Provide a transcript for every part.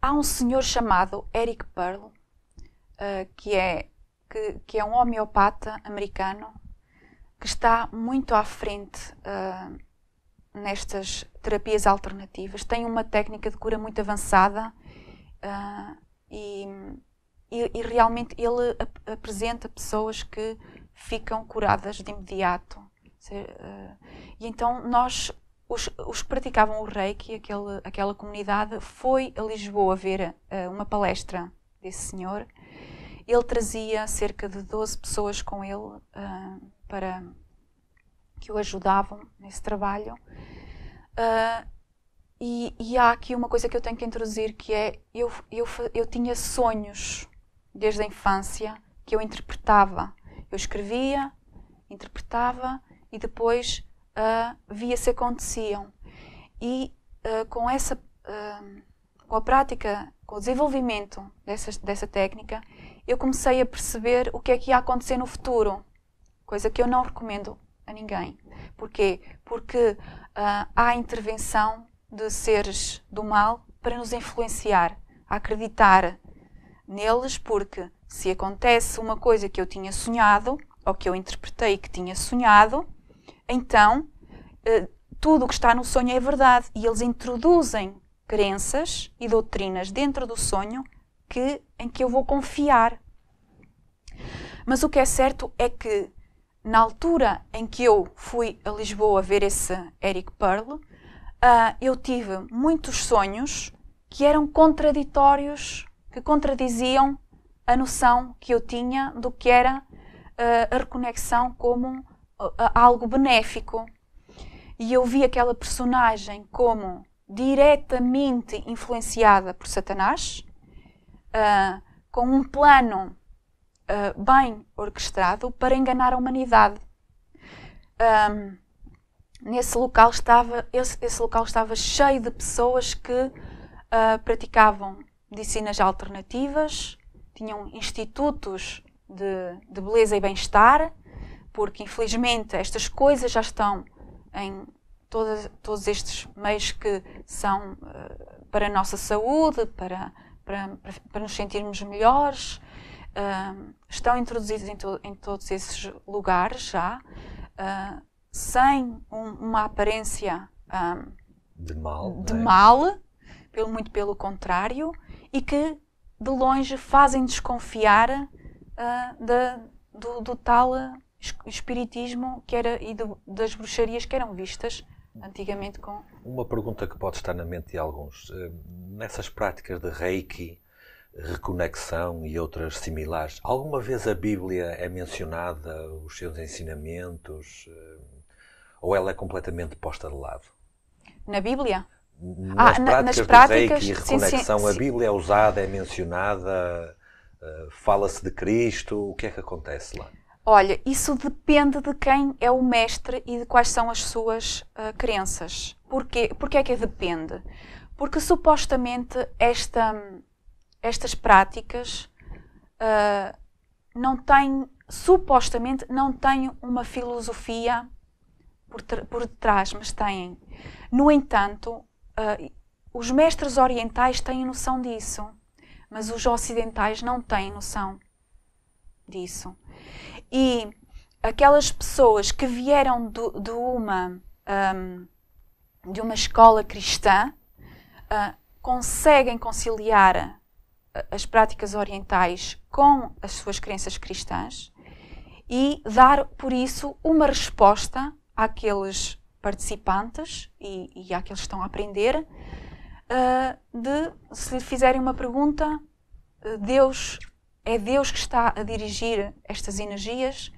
há um senhor chamado Eric Pearl, uh, que, é, que, que, é um homeopata americano, que está muito à frente uh, nestas terapias alternativas. Tem uma técnica de cura muito avançada uh, e, e, e, realmente ele ap apresenta pessoas que ficam curadas de imediato. E então nós os, os que praticavam o reiki, aquele, aquela comunidade, foi a Lisboa ver uh, uma palestra desse senhor. Ele trazia cerca de 12 pessoas com ele uh, para que o ajudavam nesse trabalho. Uh, e, e, há aqui uma coisa que eu tenho que introduzir que é eu, eu, eu tinha sonhos desde a infância que eu interpretava. Eu escrevia, interpretava e depois uh, via se aconteciam. E uh, com essa uh, com a prática, com o desenvolvimento dessa, dessa técnica, eu comecei a perceber o que é que ia acontecer no futuro, coisa que eu não recomendo a ninguém. Porquê? Porque há intervenção de seres do mal para nos influenciar, a acreditar neles, porque se acontece uma coisa que eu tinha sonhado, ou que eu interpretei que tinha sonhado, então eh, tudo o que está no sonho é verdade e eles introduzem crenças e doutrinas dentro do sonho que, em que eu vou confiar. Mas o que é certo é que, na altura em que eu fui a Lisboa ver esse Eric Pearl, uh, ah, eu tive muitos sonhos que eram contraditórios, que contradiziam a noção que eu tinha do que era uh, a reconexão como uh, algo benéfico, e eu vi aquela personagem como diretamente influenciada por Satanás, uh, com um plano uh, bem orquestrado para enganar a humanidade. Um, ah, nesse local estava esse, esse, local estava cheio de pessoas que uh, praticavam medicinas alternativas, tinham institutos de, de beleza e bem-estar, porque infelizmente estas coisas já estão em todas, todos estes meios que são uh, para a nossa saúde, para, para, para nos sentirmos melhores, uh, estão introduzidos em, to, em, todos esses lugares já, uh, sem um, uma aparência ehm, de mal, de é? mal pelo, muito pelo contrário, e que de longe fazem desconfiar eh, do, do, tal espiritismo que era, e do, das bruxarias que eram vistas antigamente com. Uma pergunta que pode estar na mente de alguns. Eh, nessas práticas de reiki, reconexão e outras similares, alguma vez a Bíblia é mencionada, os seus ensinamentos, eh, ou ela é completamente posta de lado? Na Bíblia? Ah, nas ah, práticas nas práticas, reiki e reconexão, sim, sim. a Bíblia é usada, é mencionada, eh, fala-se de Cristo, o que é que acontece lá? Olha, isso depende de quem é o mestre e de quais são as suas uh, crenças. Porquê? Porquê é que depende? Porque supostamente esta, estas práticas uh, não têm, supostamente não têm uma filosofia por, por detrás, mas têm. No entanto, uh, os mestres orientais têm noção disso, mas os ocidentais não têm noção disso e aquelas pessoas que vieram do, de uma um, de uma escola cristã uh, conseguem conciliar ah, as práticas orientais com as suas crenças cristãs e dar por isso uma resposta àqueles participantes e, e àqueles que estão a aprender uh, de se lhe fizerem uma pergunta Deus é Deus que está a dirigir estas energias,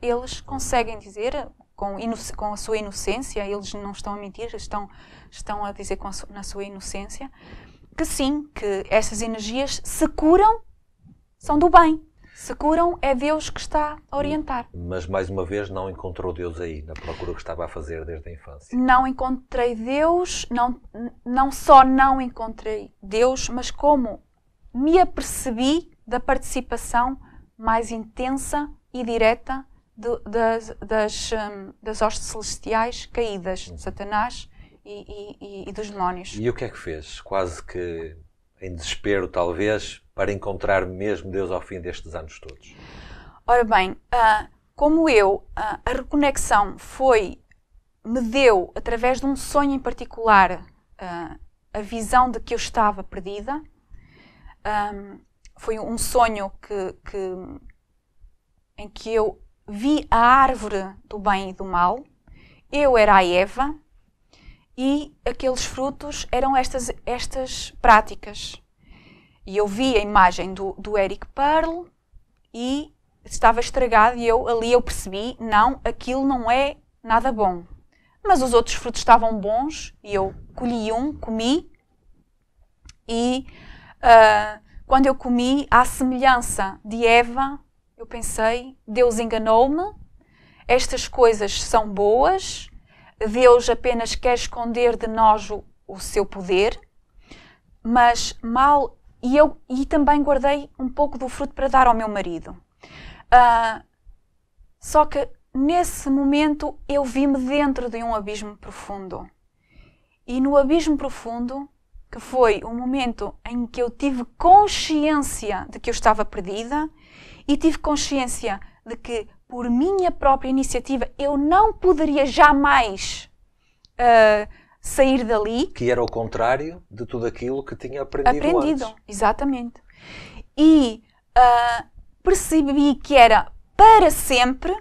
eles conseguem dizer, com, com a sua inocência, eles não estão a mentir, estão, estão a dizer a su na sua inocência, que sim, que essas energias se curam, são do bem. Se curam, é Deus que está a orientar. Mas, mais uma vez, não encontrou Deus aí, na procura que estava a fazer desde a infância. Não encontrei Deus, não, não só não encontrei Deus, mas como me apercebi da participação mais intensa e direta de, das, das, um, das hostes celestiais caídas de uhum. Satanás e, e, e, dos demónios. E o que é que fez? Quase que em desespero, talvez, para encontrar mesmo Deus ao fim destes anos todos? Ora bem, uh, como eu, uh, a reconexão foi, me deu, através de um sonho em particular, uh, a visão de que eu estava perdida. Um, foi um sonho que, que, em que eu vi a árvore do bem e do mal, eu era a Eva e aqueles frutos eram estas, estas práticas. E eu vi a imagem do, do Eric Pearl e estava estragado e eu ali eu percebi, não, aquilo não é nada bom. Mas os outros frutos estavam bons e eu colhi um, comi e uh, quando eu comi, à semelhança de Eva, eu pensei: Deus enganou-me, estas coisas são boas, Deus apenas quer esconder de nós o, o seu poder, mas mal. E eu e também guardei um pouco do fruto para dar ao meu marido. Uh, só que nesse momento eu vi-me dentro de um abismo profundo. E no abismo profundo que foi um momento em que eu tive consciência de que eu estava perdida e tive consciência de que, por minha própria iniciativa, eu não poderia jamais uh, sair dali. Que era o contrário de tudo aquilo que tinha aprendido. Aprendido, antes. exatamente. E uh, percebi que era para sempre,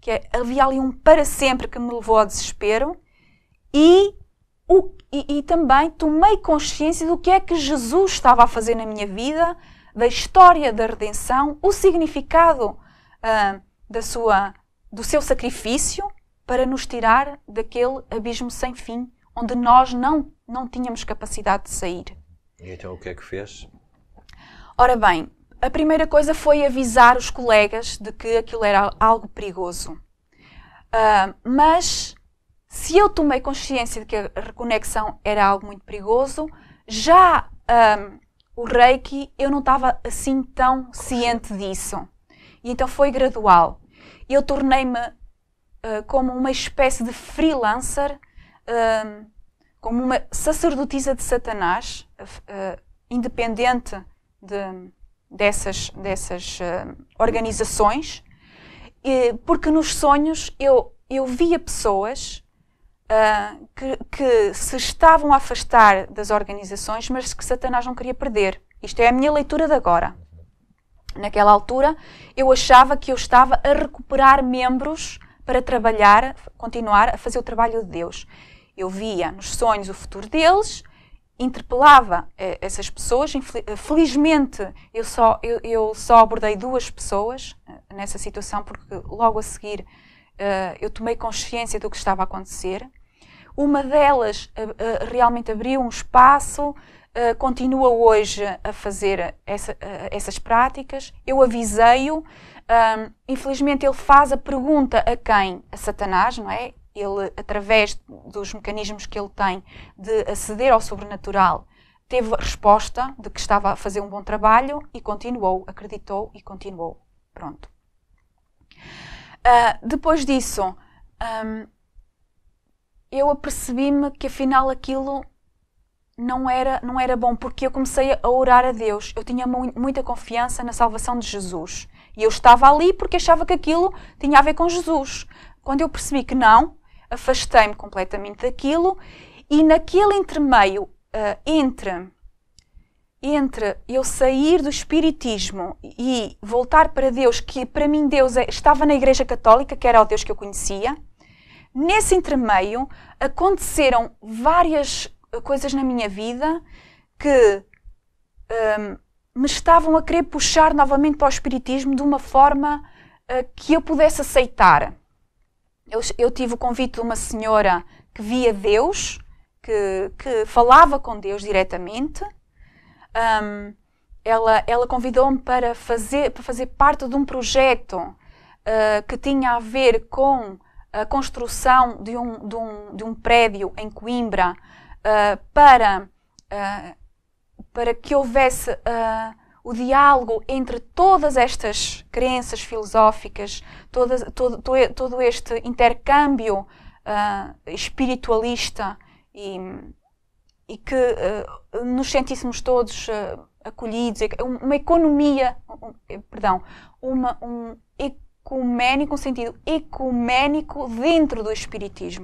que havia ali um para sempre que me levou ao desespero e o, e, e também tomei consciência do que é que Jesus estava a fazer na minha vida, da história da redenção, o significado uh, da sua, do seu sacrifício para nos tirar daquele abismo sem fim, onde nós não, não tínhamos capacidade de sair. E então o que é que fez? Ora bem, a primeira coisa foi avisar os colegas de que aquilo era algo perigoso. Uh, mas se eu tomei consciência de que a reconexão era algo muito perigoso, já um, o Reiki, eu não estava assim tão ciente disso. E então foi gradual. Eu tornei-me uh, como uma espécie de freelancer, uh, como uma sacerdotisa de Satanás, uh, independente de, dessas, dessas hum, organizações, porque nos sonhos eu, eu via pessoas ah, que, que, se estavam a afastar das organizações, mas que Satanás não queria perder. Isto é a minha leitura de agora. Naquela altura, eu achava que eu estava a recuperar membros para trabalhar, continuar a fazer o trabalho de Deus. Eu via nos sonhos o futuro deles, interpelava eh, essas pessoas. Eh, felizmente, eu só, eu, eu, só abordei duas pessoas eh, nessa situação, porque logo a seguir eh, eu tomei consciência do que estava a acontecer. Uma delas uh, realmente abriu um espaço, Uh, continua hoje a fazer essa, uh, essas práticas. Eu avisei-o. Um, infelizmente, ele faz a pergunta a quem? A Satanás, não é? Ele, através dos mecanismos que ele tem de aceder ao sobrenatural, teve a resposta de que estava a fazer um bom trabalho e continuou, acreditou e continuou. Pronto. Uh, depois disso, um, eu apercebi-me que afinal aquilo não era, não era bom, porque eu comecei a orar a Deus. Eu tinha mu muita confiança na salvação de Jesus. E eu estava ali porque achava que aquilo tinha a ver com Jesus. Quando eu percebi que não, afastei-me completamente daquilo e naquele entremeio uh, eh, entre entre eu sair do espiritismo e voltar para Deus, que para mim Deus é, estava na Igreja Católica, que era o Deus que eu conhecia, Nesse entremeio, aconteceram várias eh, coisas na minha vida que um, ehm, me estavam a querer puxar novamente para o Espiritismo de uma forma uh, que eu pudesse aceitar. Eu, eu, tive o convite de uma senhora que via Deus, que, que falava com Deus diretamente. Um, ehm, ela, ela convidou-me para fazer, para fazer parte de um projeto uh, que tinha a ver com a construção de um, de um, de um prédio em Coimbra uh, para, uh, para que houvesse uh, o diálogo entre todas estas crenças filosóficas, todo, todo, todo, este intercâmbio espiritualista e, e que nos sentíssemos todos acolhidos, uma economia, um, perdão, uma, um, ecumênico, um sentido ecuménico dentro do Espiritismo.